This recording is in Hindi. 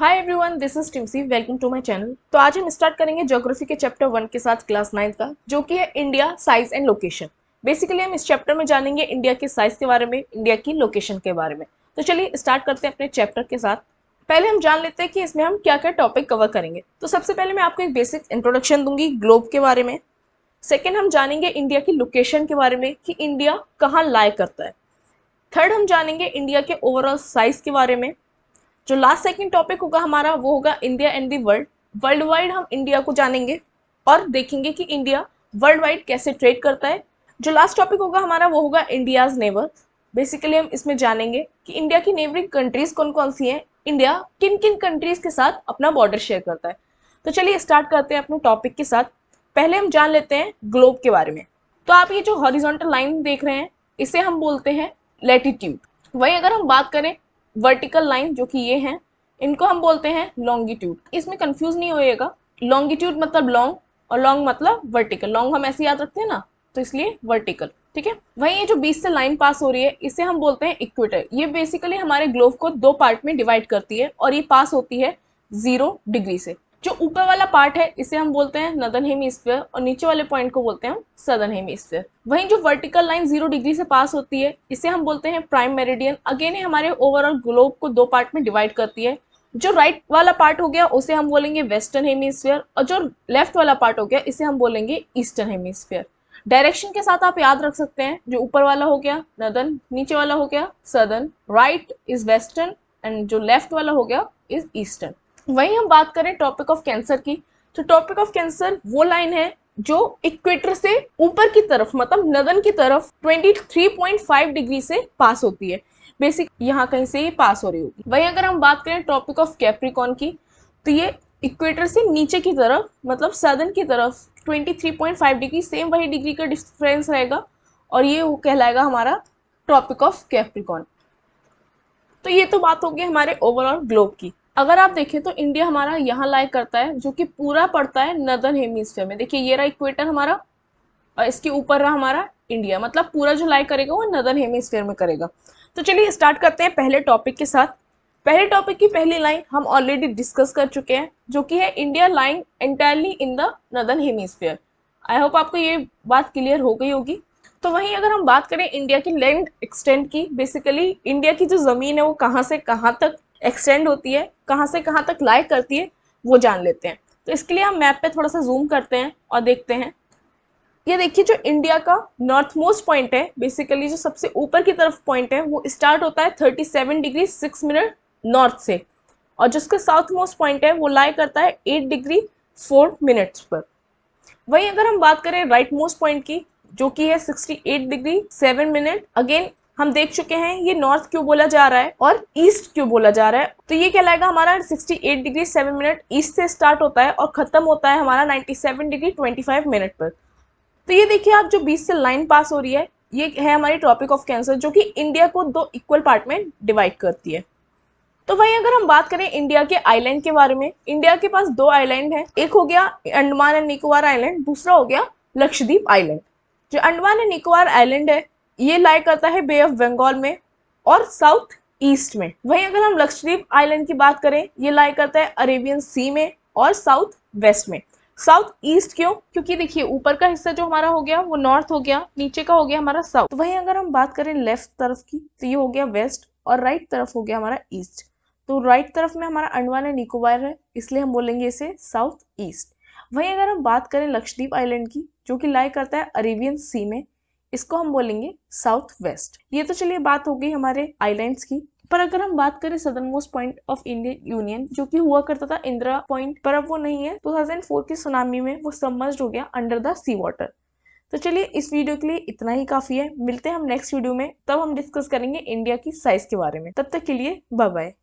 हाय एवरीवन दिस इज ट्यूसी वेलकम टू माय चैनल तो आज हम स्टार्ट करेंगे ज्योग्राफी के चैप्टर वन के साथ क्लास नाइन्थ का जो कि है India size and location basically हम इस चैप्टर में जानेंगे इंडिया के साइज के बारे में इंडिया की लोकेशन के बारे में तो चलिए स्टार्ट करते हैं अपने चैप्टर के साथ पहले हम जान लेते हैं कि इसमें हम क्या क्या टॉपिक कवर करेंगे तो सबसे पहले मैं आपको एक बेसिक इंट्रोडक्शन दूंगी ग्लोब के बारे में सेकेंड हम जानेंगे इंडिया की लोकेशन के बारे में कि इंडिया कहाँ लाए करता है थर्ड हम जानेंगे इंडिया के ओवरऑल साइज के बारे में जो लास्ट सेकंड टॉपिक होगा हमारा वो होगा India and the world worldwide हम इंडिया को जानेंगे और देखेंगे कि इंडिया वर्ल्ड वाइड कैसे ट्रेड करता है जो लास्ट टॉपिक होगा हमारा वो होगा इंडियाज नेवर बेसिकली हम इसमें जानेंगे कि इंडिया की नेवरिंग कंट्रीज कौन कौन सी हैं इंडिया किन किन कंट्रीज के साथ अपना बॉर्डर शेयर करता है तो चलिए स्टार्ट करते हैं अपने टॉपिक के साथ पहले हम जान लेते हैं ग्लोब के बारे में तो आप ये जो हॉरिजॉन्टल लाइन देख रहे हैं इसे हम बोलते हैं लेटिट्यूड वहीं अगर हम बात करें वर्टिकल लाइन जो कि ये हैं इनको हम बोलते हैं लॉन्गिट्यूड इसमें कंफ्यूज नहीं होएगा लॉन्गिट्यूड मतलब लॉन्ग और लॉन्ग मतलब वर्टिकल लॉन्ग हम ऐसे याद रखते हैं ना तो इसलिए वर्टिकल ठीक है वहीं ये जो बीच से लाइन पास हो रही है इसे हम बोलते हैं इक्वेटर ये बेसिकली हमारे ग्लोव को दो पार्ट में डिवाइड करती है और ये पास होती है जीरो डिग्री से जो ऊपर वाला पार्ट है इसे हम बोलते हैं नदन हेमिस्फीयर और नीचे वाले पॉइंट को बोलते हैं हम सदन हेमिस्फीयर वहीं जो वर्टिकल लाइन जीरो डिग्री से पास होती है इसे हम बोलते हैं प्राइम मेरिडियन अगेन ये हमारे ओवरऑल ग्लोब को दो पार्ट में डिवाइड करती है जो राइट right वाला पार्ट हो गया उसे हम बोलेंगे वेस्टर्न हेमिस्फीयर और जो लेफ्ट वाला पार्ट हो गया इसे हम बोलेंगे ईस्टर्न हेमिस्फीयर डायरेक्शन के साथ आप याद रख सकते हैं जो ऊपर वाला हो गया नदन नीचे वाला हो गया southern right is western and जो लेफ्ट वाला हो गया इज ईस्टर्न वहीं हम बात करें टॉपिक ऑफ कैंसर की तो टॉपिक ऑफ कैंसर वो लाइन है जो इक्वेटर से ऊपर की तरफ मतलब नदन की तरफ 23.5 डिग्री से पास होती है बेसिक यहाँ कहीं से ये पास हो रही होगी वहीं अगर हम बात करें टॉपिक ऑफ कैप्रिकॉन की तो ये इक्वेटर से नीचे की तरफ मतलब सदन की तरफ 23.5 डिग्री सेम वही डिग्री का डिफरेंस रहेगा और ये वो कहलाएगा हमारा टॉपिक ऑफ कैप्रिकॉन तो ये तो बात होगी हमारे ओवरऑल ग्लोब की अगर आप देखें तो इंडिया हमारा यहाँ लाइक करता है जो कि पूरा पड़ता है नदर हेमिस्फेयर में देखिए ये रहा इक्वेटर हमारा और इसके ऊपर रहा हमारा इंडिया मतलब पूरा जो लाइक करेगा वो नदर हेमिस्फेयर में करेगा तो चलिए स्टार्ट करते हैं पहले टॉपिक के साथ पहले टॉपिक की पहली लाइन हम ऑलरेडी डिस्कस कर चुके हैं जो कि है India lying entirely in the northern hemisphere I hope आपको ये बात क्लियर हो गई होगी तो वहीं अगर हम बात करें इंडिया की लैंड एक्सटेंड की बेसिकली इंडिया की जो ज़मीन है वो कहाँ से कहाँ तक एक्सटेंड होती है कहाँ से कहाँ तक लाइक करती है वो जान लेते हैं तो इसके लिए हम मैप पे थोड़ा सा जूम करते हैं और देखते हैं ये देखिए जो इंडिया का नॉर्थ मोस्ट पॉइंट है बेसिकली जो सबसे ऊपर की तरफ पॉइंट है वो स्टार्ट होता है thirty seven degree six minute north से और जिसका साउथ मोस्ट पॉइंट है वो लाई करता है एट डिग्री फोर मिनट्स पर वहीं अगर हम बात करें राइट मोस्ट पॉइंट की जो कि है 68 डिग्री 7 मिनट अगेन हम देख चुके हैं ये नॉर्थ क्यों बोला जा रहा है और ईस्ट क्यों बोला जा रहा है तो ये क्या लगेगा हमारा 68 डिग्री 7 मिनट ईस्ट से स्टार्ट होता है और ख़त्म होता है हमारा 97 डिग्री 25 मिनट पर तो ये देखिए आप जो बीच से लाइन पास हो रही है ये है हमारी ट्रॉपिक ऑफ कैंसर जो कि इंडिया को दो इक्वल पार्ट में डिवाइड करती है तो वहीं अगर हम बात करें इंडिया के आईलैंड के बारे में इंडिया के पास दो आईलैंड है एक हो गया अंडमान एंड निकोबार आईलैंड दूसरा हो गया लक्षद्वीप आईलैंड जो अंडमान एंड निकोबार आइलैंड है ये लाइक करता है बे ऑफ बंगाल में और साउथ ईस्ट में वहीं अगर हम लक्षद्वीप आइलैंड की बात करें ये लाइक करता है अरेबियन सी में और साउथ वेस्ट में साउथ ईस्ट क्यों क्योंकि देखिए ऊपर का हिस्सा जो हमारा हो गया वो नॉर्थ हो गया नीचे का हो गया हमारा साउथ तो वहीं अगर हम बात करें लेफ्ट तरफ की तो ये हो गया वेस्ट और राइट तरफ हो गया हमारा ईस्ट तो राइट तरफ में हमारा अंडमान है निकोबार है इसलिए हम बोलेंगे इसे साउथ ईस्ट वहीं अगर हम बात करें लक्षद्वीप आइलैंड की जो कि लाइक करता है अरेबियन सी में इसको हम बोलेंगे साउथ वेस्ट ये तो चलिए बात हो गई हमारे आईलैंड की पर अगर हम बात करें southernmost point of Indian union जो कि हुआ करता था इंदिरा पॉइंट पर अब वो नहीं है 2004 की सुनामी में वो सबमर्ज हो गया अंडर द सी वाटर तो चलिए इस वीडियो के लिए इतना ही काफी है मिलते हैं हम नेक्स्ट वीडियो में तब हम डिस्कस करेंगे इंडिया की साइज के बारे में तब तक के लिए बाय बाय